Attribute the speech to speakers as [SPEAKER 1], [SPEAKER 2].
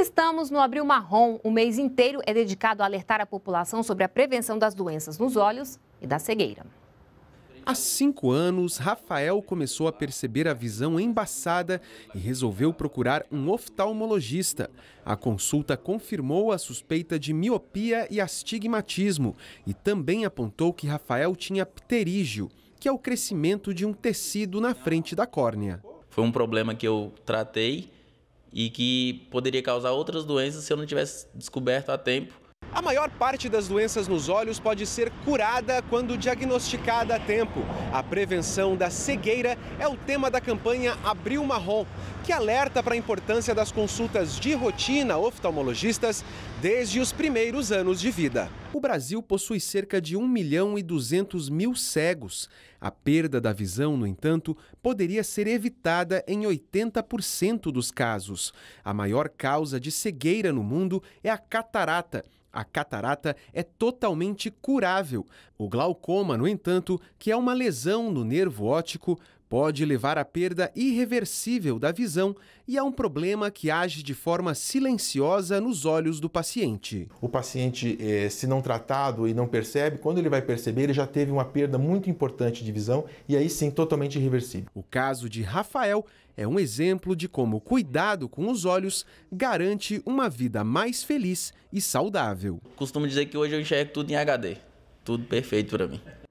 [SPEAKER 1] Estamos no Abril Marrom. O mês inteiro é dedicado a alertar a população sobre a prevenção das doenças nos olhos e da cegueira.
[SPEAKER 2] Há cinco anos, Rafael começou a perceber a visão embaçada e resolveu procurar um oftalmologista. A consulta confirmou a suspeita de miopia e astigmatismo e também apontou que Rafael tinha pterígio, que é o crescimento de um tecido na frente da córnea.
[SPEAKER 3] Foi um problema que eu tratei e que poderia causar outras doenças se eu não tivesse descoberto a tempo
[SPEAKER 2] a maior parte das doenças nos olhos pode ser curada quando diagnosticada a tempo. A prevenção da cegueira é o tema da campanha Abril Marrom, que alerta para a importância das consultas de rotina oftalmologistas desde os primeiros anos de vida. O Brasil possui cerca de 1 milhão e 200 mil cegos. A perda da visão, no entanto, poderia ser evitada em 80% dos casos. A maior causa de cegueira no mundo é a catarata a catarata é totalmente curável. O glaucoma, no entanto, que é uma lesão no nervo óptico, pode levar à perda irreversível da visão e a um problema que age de forma silenciosa nos olhos do paciente. O paciente, eh, se não tratado e não percebe, quando ele vai perceber, ele já teve uma perda muito importante de visão e aí sim totalmente irreversível. O caso de Rafael é um exemplo de como cuidado com os olhos garante uma vida mais feliz e saudável. Costumo dizer que hoje eu enxergo tudo em
[SPEAKER 3] HD, tudo perfeito para mim.